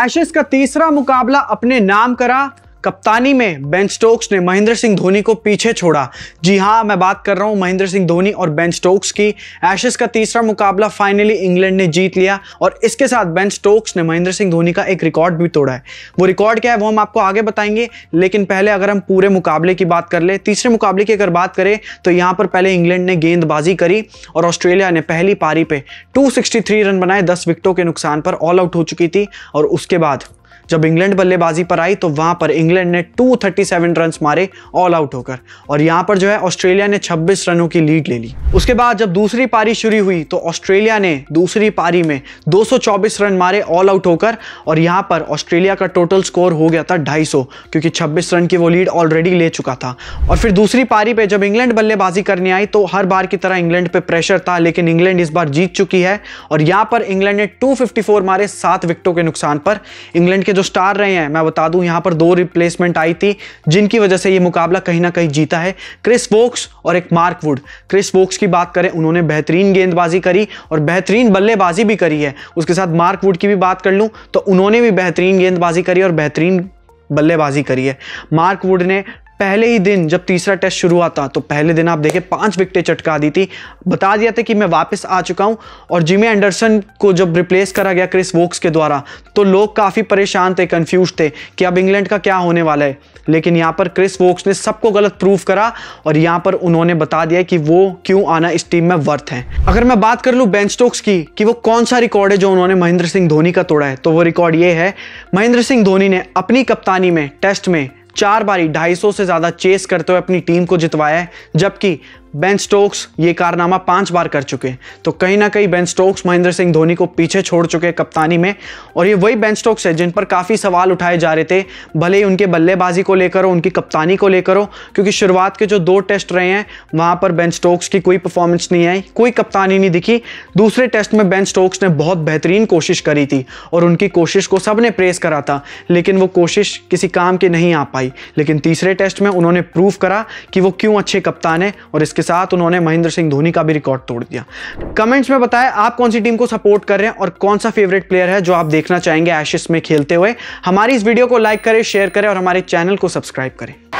ashes का तीसरा मुकाबला अपने नाम करा कप्तानी में बेन स्टोक्स ने महेंद्र सिंह धोनी को पीछे छोड़ा जी हाँ मैं बात कर रहा हूँ महेंद्र सिंह धोनी और बेन स्टोक्स की एशेस का तीसरा मुकाबला फाइनली इंग्लैंड ने जीत लिया और इसके साथ बेन स्टोक्स ने महेंद्र सिंह धोनी का एक रिकॉर्ड भी तोड़ा है वो रिकॉर्ड क्या है वो हम आपको आगे बताएंगे लेकिन पहले अगर हम पूरे मुकाबले की बात कर ले तीसरे मुकाबले की अगर बात करें तो यहाँ पर पहले इंग्लैंड ने गेंदबाजी करी और ऑस्ट्रेलिया ने पहली पारी पर टू रन बनाए दस विकेटों के नुकसान पर ऑल आउट हो चुकी थी और उसके बाद जब इंग्लैंड बल्लेबाजी पर आई तो वहां पर इंग्लैंड ने 237 रन मारे ऑल आउट होकर और यहां पर जो है ऑस्ट्रेलिया ने 26 रनों की लीड ले ली उसके बाद जब दूसरी पारी शुरू हुई तो ऑस्ट्रेलिया ने दूसरी पारी में 224 रन मारे ऑल आउट होकर और यहां पर ऑस्ट्रेलिया का टोटल स्कोर हो गया था ढाई क्योंकि छब्बीस रन की वो लीड ऑलरेडी ले चुका था और फिर दूसरी पारी पर जब इंग्लैंड बल्लेबाजी करने आई तो हर बार की तरह इंग्लैंड पर प्रेशर था लेकिन इंग्लैंड इस बार जीत चुकी है और यहां पर इंग्लैंड ने टू मारे सात विकेटों के नुकसान पर इंग्लैंड रिप्लेसमेंट के जो स्टार रहे हैं मैं बता दूं यहां पर दो रिप्लेसमेंट आई थी जिनकी वजह से ये मुकाबला कहीं ना कहीं जीता है क्रिस वोक्स और एक मार्क वुड क्रिस वोक्स की बात करें उन्होंने बेहतरीन गेंदबाजी करी और बेहतरीन बल्लेबाजी भी करी है उसके साथ मार्क वुड की भी बात कर लूँ तो उन्होंने भी बेहतरीन गेंदबाजी करी और बेहतरीन बल्लेबाजी करी है मार्क वुड ने पहले ही दिन जब तीसरा टेस्ट शुरू हुआ था तो पहले दिन आप देखे पांच विकटें चटका दी थी बता दिया था कि मैं वापस आ चुका हूं और जिमी एंडरसन को जब रिप्लेस करा गया क्रिस वोक्स के द्वारा तो लोग काफ़ी परेशान थे कंफ्यूज थे कि अब इंग्लैंड का क्या होने वाला है लेकिन यहाँ पर क्रिस वोक्स ने सबको गलत प्रूफ करा और यहाँ पर उन्होंने बता दिया कि वो क्यों आना इस टीम में वर्थ है अगर मैं बात कर लूँ बेन स्टोक्स की कि वो कौन सा रिकॉर्ड है जो उन्होंने महेंद्र सिंह धोनी का तोड़ा है तो वो रिकॉर्ड ये है महेंद्र सिंह धोनी ने अपनी कप्तानी में टेस्ट में चार बारी 250 से ज़्यादा चेस करते हुए अपनी टीम को जितवाया है जबकि बेन स्टोक्स ये कारनामा पांच बार कर चुके हैं तो कहीं ना कहीं बेन स्टोक्स महेंद्र सिंह धोनी को पीछे छोड़ चुके हैं कप्तानी में और ये वही बेन स्टोक्स है जिन पर काफ़ी सवाल उठाए जा रहे थे भले ही उनके बल्लेबाजी को लेकर हो उनकी कप्तानी को लेकर हो क्योंकि शुरुआत के जो दो टेस्ट रहे हैं वहाँ पर बेन स्टोक्स की कोई परफॉर्मेंस नहीं आई कोई कप्तानी नहीं दिखी दूसरे टेस्ट में बेन स्टोक्स ने बहुत बेहतरीन कोशिश करी थी और उनकी कोशिश को सब ने प्रेस करा था लेकिन वो कोशिश किसी काम की नहीं आ पाई लेकिन तीसरे टेस्ट में उन्होंने प्रूव करा कि वो क्यों अच्छे कप्तान हैं और इसके जिसके साथ उन्होंने महेंद्र सिंह धोनी का भी रिकॉर्ड तोड़ दिया कमेंट्स में बताएं आप कौन सी टीम को सपोर्ट कर रहे हैं और कौन सा फेवरेट प्लेयर है जो आप देखना चाहेंगे एशिस में खेलते हुए हमारी इस वीडियो को लाइक करें शेयर करें और हमारे चैनल को सब्सक्राइब करें